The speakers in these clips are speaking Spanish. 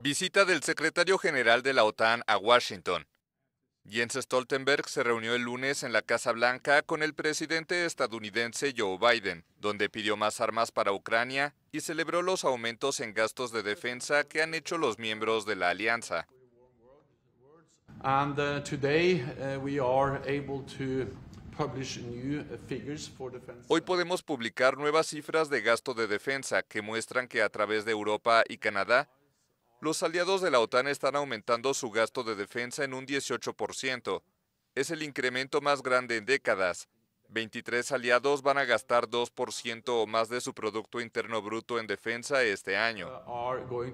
Visita del secretario general de la OTAN a Washington. Jens Stoltenberg se reunió el lunes en la Casa Blanca con el presidente estadounidense Joe Biden, donde pidió más armas para Ucrania y celebró los aumentos en gastos de defensa que han hecho los miembros de la alianza. Hoy podemos publicar nuevas cifras de gasto de defensa que muestran que a través de Europa y Canadá los aliados de la OTAN están aumentando su gasto de defensa en un 18%. Es el incremento más grande en décadas. 23 aliados van a gastar 2% o más de su Producto Interno Bruto en defensa este año. Uh,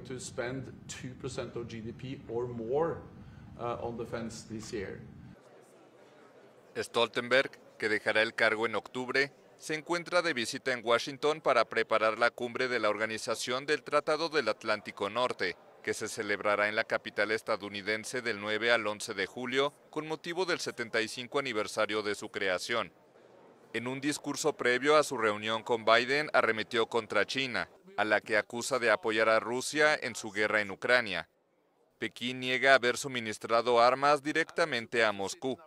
Stoltenberg, que dejará el cargo en octubre, se encuentra de visita en Washington para preparar la cumbre de la Organización del Tratado del Atlántico Norte, que se celebrará en la capital estadounidense del 9 al 11 de julio con motivo del 75 aniversario de su creación. En un discurso previo a su reunión con Biden arremetió contra China, a la que acusa de apoyar a Rusia en su guerra en Ucrania. Pekín niega haber suministrado armas directamente a Moscú.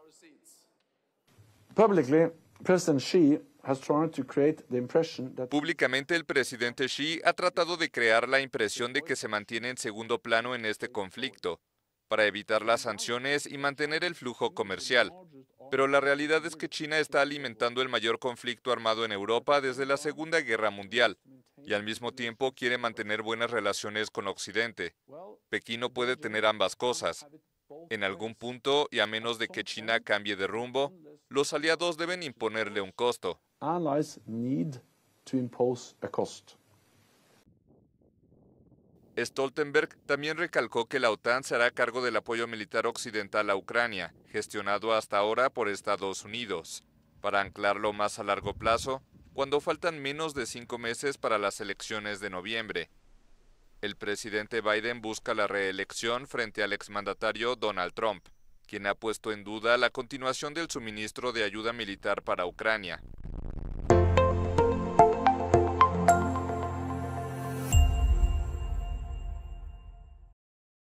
Públicamente el presidente Xi ha tratado de crear la impresión de que se mantiene en segundo plano en este conflicto, para evitar las sanciones y mantener el flujo comercial. Pero la realidad es que China está alimentando el mayor conflicto armado en Europa desde la Segunda Guerra Mundial y al mismo tiempo quiere mantener buenas relaciones con Occidente. Pekín no puede tener ambas cosas. En algún punto, y a menos de que China cambie de rumbo, los aliados deben imponerle un costo allies Stoltenberg también recalcó que la OTAN se hará cargo del apoyo militar occidental a Ucrania, gestionado hasta ahora por Estados Unidos. Para anclarlo más a largo plazo, cuando faltan menos de cinco meses para las elecciones de noviembre. El presidente Biden busca la reelección frente al exmandatario Donald Trump, quien ha puesto en duda la continuación del suministro de ayuda militar para Ucrania.